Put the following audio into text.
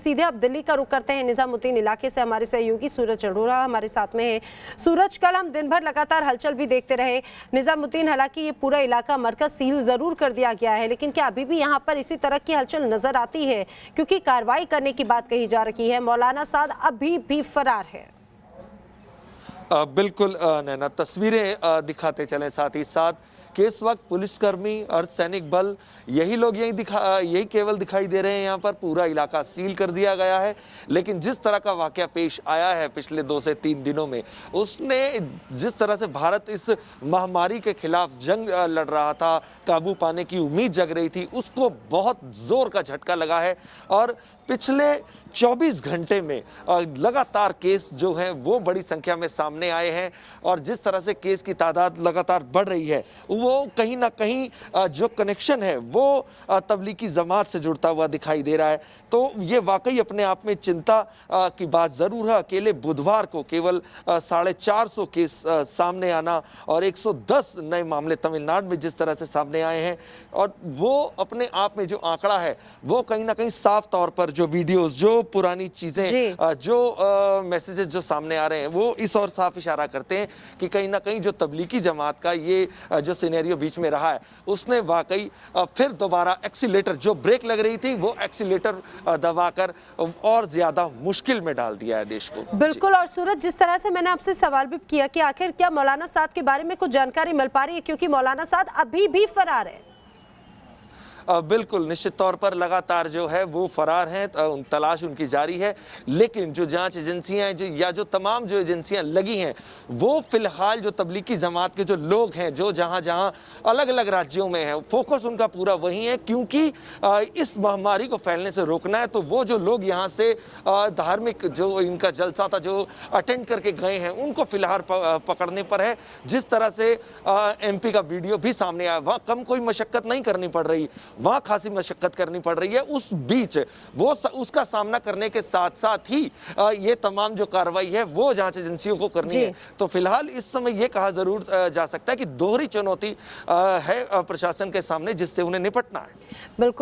सीधे अब दिल्ली का रुख करते हैं निजामुद्दीन इलाके से हमारे सहयोगी सूरज अरोरा हमारे साथ में है सूरज कल हम दिन भर लगातार हलचल भी देखते रहे निजामुद्दीन हालांकि ये पूरा इलाका मरकज सील जरूर कर दिया गया है लेकिन क्या अभी भी यहाँ पर इसी तरह की हलचल नजर आती है क्योंकि कार्रवाई करने की बात कही जा रही है मौलाना साद अभी भी फरार है बिल्कुल नैना तस्वीरें दिखाते चलें साथ ही साथ कि इस वक्त पुलिसकर्मी और सैनिक बल यही लोग यही दिखा यही केवल दिखाई दे रहे हैं यहाँ पर पूरा इलाका सील कर दिया गया है लेकिन जिस तरह का वाक्य पेश आया है पिछले दो से तीन दिनों में उसने जिस तरह से भारत इस महामारी के खिलाफ जंग लड़ रहा था काबू पाने की उम्मीद जग रही थी उसको बहुत ज़ोर का झटका लगा है और पिछले चौबीस घंटे में लगातार केस जो हैं वो बड़ी संख्या में सामने सामने आए हैं और जिस तरह से केस की तादाद लगातार बढ़ रही है वो कहीं ना कहीं जो कनेक्शन है वो तबलीगी जमात से जुड़ता हुआ दिखाई दे रहा है तो ये वाकई अपने आप में चिंता की बात ज़रूर है अकेले बुधवार को केवल साढ़े चार सौ केस सामने आना और 110 नए मामले तमिलनाडु में जिस तरह से सामने आए हैं और वो अपने आप में जो आंकड़ा है वो कहीं ना कहीं साफ तौर पर जो वीडियोस जो पुरानी चीज़ें जो मैसेजेस जो सामने आ रहे हैं वो इस और साफ साफ इशारा करते हैं कि कहीं ना कहीं जो तबलीगी जमात का ये जो सीनेरियो बीच में रहा है उसने वाकई फिर दोबारा एक्सीटर जो ब्रेक लग रही थी वो एक्सीटर दबाकर और ज़्यादा मुश्किल में डाल दिया है देश को बिल्कुल और सूरज जिस तरह से मैंने आपसे सवाल भी किया कि आखिर क्या मौलाना साहब के बारे में कुछ जानकारी मिल पा रही है क्योंकि मौलाना साहब अभी भी फरार है बिल्कुल निश्चित तौर पर लगातार जो है वो फरार हैं तलाश उनकी जारी है लेकिन जो जाँच एजेंसियाँ जो या जो तमाम जो एजेंसियाँ लगी हैं वो फ़िलहाल जो तबलीगी जमात के जो लोग हैं जो जहाँ जहाँ अलग अलग राज्यों में हैं फोकस उनका पूरा वही है क्योंकि इस महामारी को फैलने से रोकना है तो वो जो लोग यहाँ से धार्मिक जो इनका जलसा था जो अटेंड करके गए हैं उनको फिलहाल पकड़ने पर है जिस तरह से एम का वीडियो भी सामने आया वहाँ कम कोई मशक्क़त नहीं करनी पड़ रही वहां खासी मशक्क़त करनी पड़ रही है उस बीच वो स, उसका सामना करने के साथ साथ ही आ, ये तमाम जो कार्रवाई है वो जांच एजेंसियों को करनी है तो फिलहाल इस समय ये कहा ज़रूर जा सकता है कि दोहरी चुनौती है प्रशासन के सामने जिससे उन्हें निपटना है बिल्कुल